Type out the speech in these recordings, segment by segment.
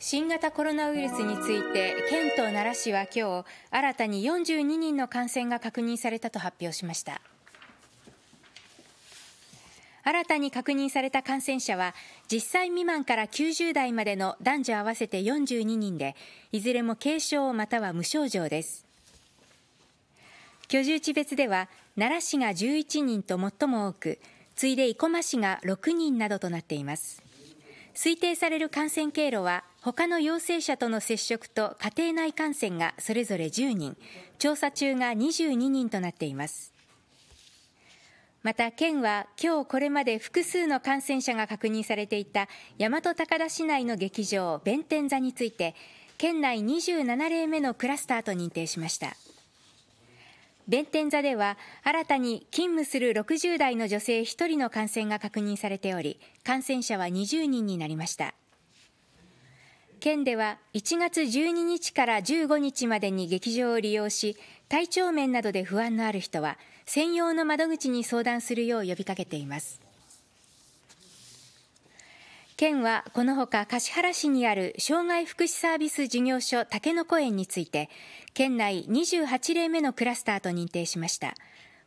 新型コロナウイルスについて県と奈良市は今日新たに42人の感染が確認されたと発表しました新たに確認された感染者は10歳未満から90代までの男女合わせて42人でいずれも軽症または無症状です居住地別では奈良市が11人と最も多く次いで生駒市が6人などとなっています推定される感染経路は他の陽性者との接触と家庭内感染がそれぞれ10人調査中が22人となっていますまた県は今日これまで複数の感染者が確認されていた大和高田市内の劇場弁天座について県内27例目のクラスターと認定しました弁天座では新たに勤務する60代の女性1人の感染が確認されており感染者は20人になりました県では1月12日から15日までに劇場を利用し体調面などで不安のある人は専用の窓口に相談するよう呼びかけています県はこのほか橿原市にある障害福祉サービス事業所竹の子園について県内28例目のクラスターと認定しました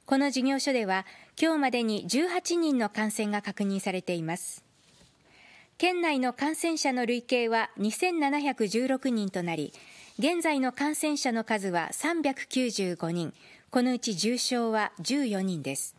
この事業所では今日までに18人の感染が確認されています県内の感染者の累計は2716人となり現在の感染者の数は395人このうち重症は14人です